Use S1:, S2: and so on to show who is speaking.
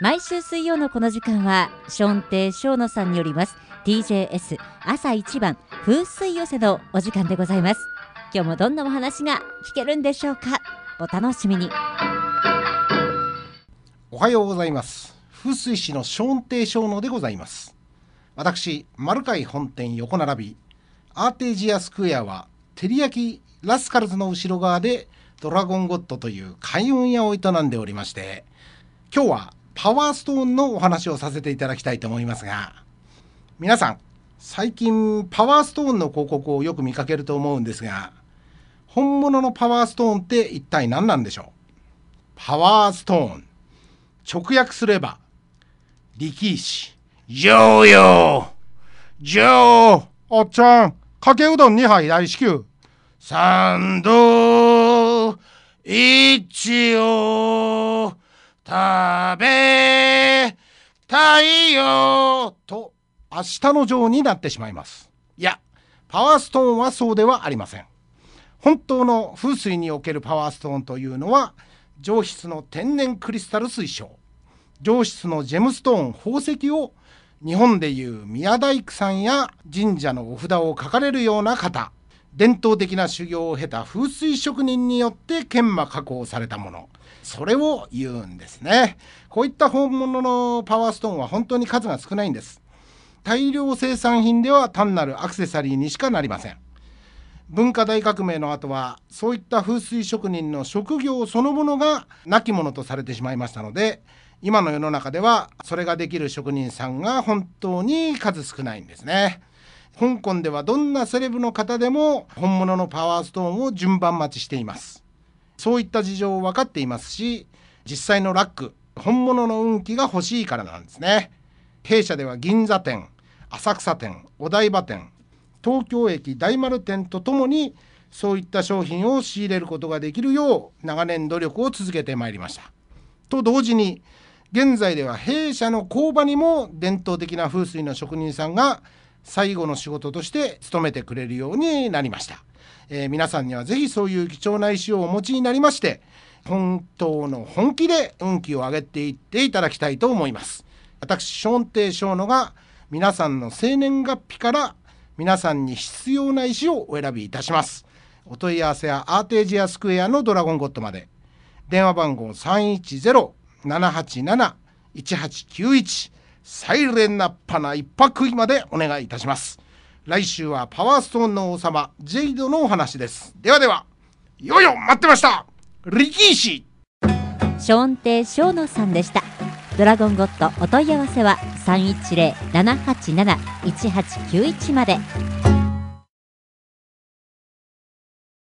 S1: 毎週水曜のこの時間は、ション亭ショーノさんによります、TJS 朝一番風水寄せのお時間でございます。今日もどんなお話が聞けるんでしょうか。お楽しみに。
S2: おはようございます。風水師のション亭ショーノでございます。私、丸海本店横並び、アーテージアスクエアは、照り焼きラスカルズの後ろ側で、ドラゴンゴッドという開運屋を営んでおりまして、今日はパワーストーンのお話をさせていただきたいと思いますが皆さん最近パワーストーンの広告をよく見かけると思うんですが本物のパワーストーンって一体何なんでしょうパワーストーン直訳すれば力石
S1: ョーヨージョー
S2: おっちゃんかけうどん2杯大至急サンドイッチオー太陽と明日の情になってしまいます。いや、パワーストーンはそうではありません。本当の風水におけるパワーストーンというのは、上質の天然クリスタル水晶、上質のジェムストーン宝石を日本でいう宮大工さんや神社のお札を書かれるような方、伝統的な修行を経た風水職人によって研磨加工されたもの、それを言うんですねこういった本物のパワーストーンは本当に数が少ないんです大量生産品では単なるアクセサリーにしかなりません文化大革命の後はそういった風水職人の職業そのものが亡き者とされてしまいましたので今の世の中ではそれができる職人さんが本当に数少ないんですね香港ではどんなセレブの方でも本物のパワーストーンを順番待ちしていますそういった事情を分かっていますし実際のラック本物の運気が欲しいからなんですね弊社では銀座店浅草店お台場店東京駅大丸店とともにそういった商品を仕入れることができるよう長年努力を続けてまいりましたと同時に現在では弊社の工場にも伝統的な風水の職人さんが最後の仕事として勤めてくれるようになりましたえー、皆さんにはぜひそういう貴重な石をお持ちになりまして本当の本気で運気を上げていっていただきたいと思います私ショー小亭小野が皆さんの生年月日から皆さんに必要な石をお選びいたしますお問い合わせはアーテージアスクエアのドラゴンゴットまで電話番号310-787-1891サイレンナッパな一泊までお願いいたします来週はパワーストーンの王様ジェイドのお話ですではではいよいよ待ってましたリ
S1: キーシーショーンテショーノさんでしたドラゴンゴッドお問い合わせは310-787-1891まで。